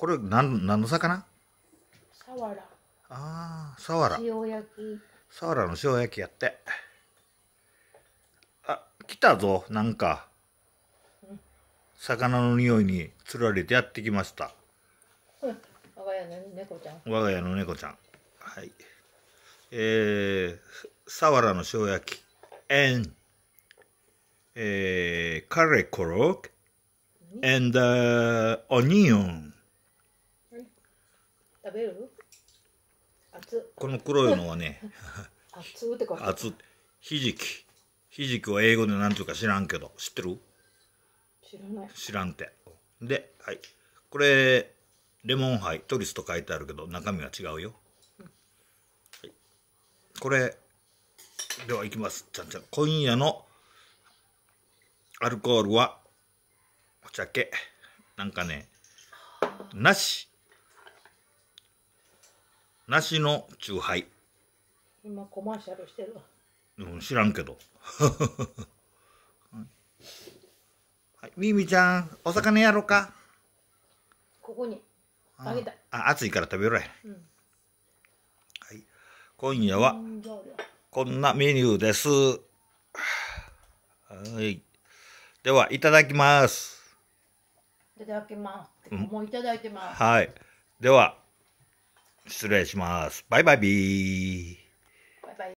これ何何の魚サワラああサワラ塩焼きサワラの塩焼きやってあ来たぞなんか魚の匂いにつられてやってきました我が家の猫ちゃん我が家の猫ちゃんはいえー、サワラの塩焼き and えー、カレコロック and、uh, onion 食べる熱この黒いのはね 熱ってこれ熱ひじきひじきは英語で何ていうか知らんけど知ってる知らない知らんてではいこれレモンハイトリスと書いてあるけど中身は違うよ、うんはい、これではいきますちゃんちゃん今夜のアルコールはお酒なんかねなし梨のチューハイ今コマーシャルしてるわうん知らんけど はい、みみちゃんお魚やろうかここにあげたあ暑いから食べろや、うん、はい今夜はこんなメニューですはいではいただきますいただきます、うん、もういただいてますはいでは失礼します。バイバイビー。